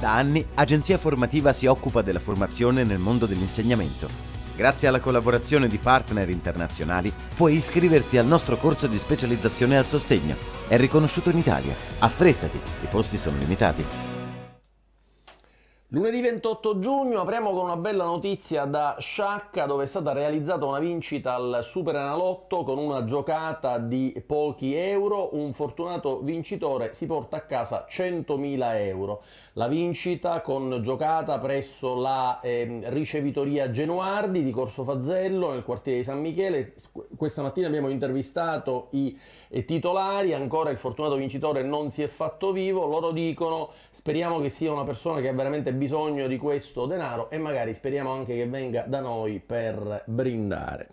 Da anni Agenzia Formativa si occupa della formazione nel mondo dell'insegnamento. Grazie alla collaborazione di partner internazionali puoi iscriverti al nostro corso di specializzazione al sostegno. È riconosciuto in Italia. Affrettati, i posti sono limitati. Lunedì 28 giugno apriamo con una bella notizia da Sciacca dove è stata realizzata una vincita al Super Analotto con una giocata di pochi euro, un fortunato vincitore si porta a casa 100.000 euro. La vincita con giocata presso la eh, ricevitoria Genuardi di Corso Fazzello nel quartiere di San Michele. Questa mattina abbiamo intervistato i titolari, ancora il fortunato vincitore non si è fatto vivo, loro dicono speriamo che sia una persona che è veramente bisogno di questo denaro e magari speriamo anche che venga da noi per brindare.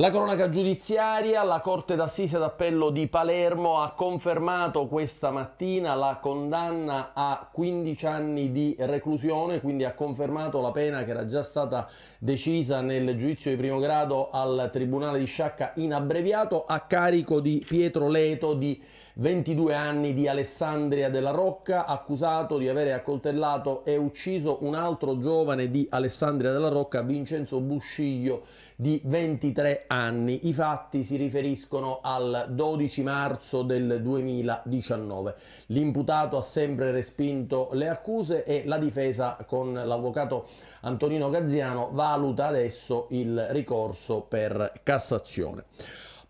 La cronaca giudiziaria, la Corte d'Assise d'Appello di Palermo ha confermato questa mattina la condanna a 15 anni di reclusione, quindi ha confermato la pena che era già stata decisa nel giudizio di primo grado al Tribunale di Sciacca in abbreviato a carico di Pietro Leto di 22 anni di Alessandria della Rocca, accusato di avere accoltellato e ucciso un altro giovane di Alessandria della Rocca, Vincenzo Busciglio di 23 anni anni. I fatti si riferiscono al 12 marzo del 2019. L'imputato ha sempre respinto le accuse e la difesa con l'avvocato Antonino Gazziano valuta adesso il ricorso per Cassazione.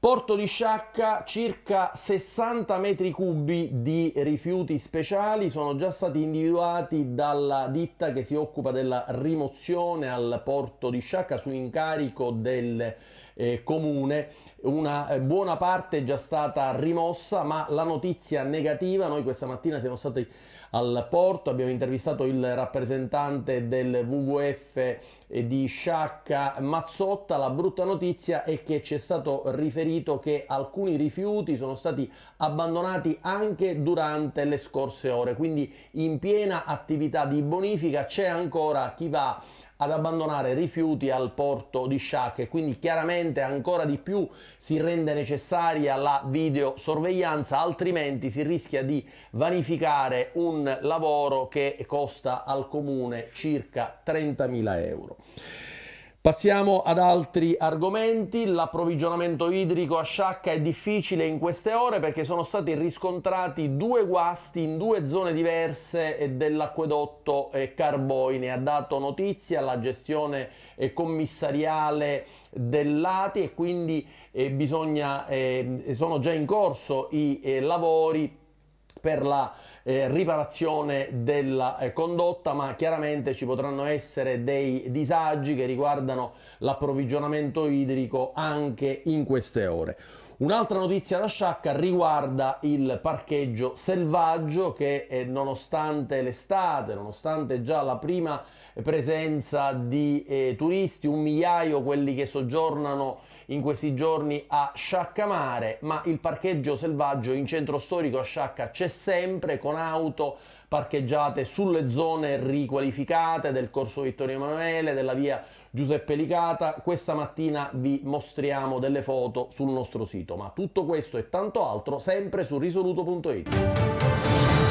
Porto di Sciacca, circa 60 metri cubi di rifiuti speciali sono già stati individuati dalla ditta che si occupa della rimozione al porto di Sciacca su incarico del eh, comune. Una eh, buona parte è già stata rimossa, ma la notizia negativa, noi questa mattina siamo stati al porto, abbiamo intervistato il rappresentante del WWF di Sciacca Mazzotta, la brutta notizia è che ci è stato riferito riferito che alcuni rifiuti sono stati abbandonati anche durante le scorse ore, quindi in piena attività di bonifica c'è ancora chi va ad abbandonare rifiuti al porto di Sciacche, quindi chiaramente ancora di più si rende necessaria la videosorveglianza, altrimenti si rischia di vanificare un lavoro che costa al comune circa 30.000 euro. Passiamo ad altri argomenti. L'approvvigionamento idrico a Sciacca è difficile in queste ore perché sono stati riscontrati due guasti in due zone diverse dell'acquedotto Carboi. ha dato notizia la gestione eh, commissariale dell'ATI e quindi eh, bisogna, eh, sono già in corso i lavori per la eh, riparazione della eh, condotta, ma chiaramente ci potranno essere dei disagi che riguardano l'approvvigionamento idrico anche in queste ore. Un'altra notizia da sciacca riguarda il parcheggio selvaggio che eh, nonostante l'estate, nonostante già la prima presenza di eh, turisti, un migliaio quelli che soggiornano in questi giorni a Sciaccamare, ma il parcheggio selvaggio in centro storico a Sciacca c'è sempre con auto parcheggiate sulle zone riqualificate del corso Vittorio Emanuele, della via Giuseppe Licata. Questa mattina vi mostriamo delle foto sul nostro sito sito, ma tutto questo e tanto altro sempre su risoluto.it.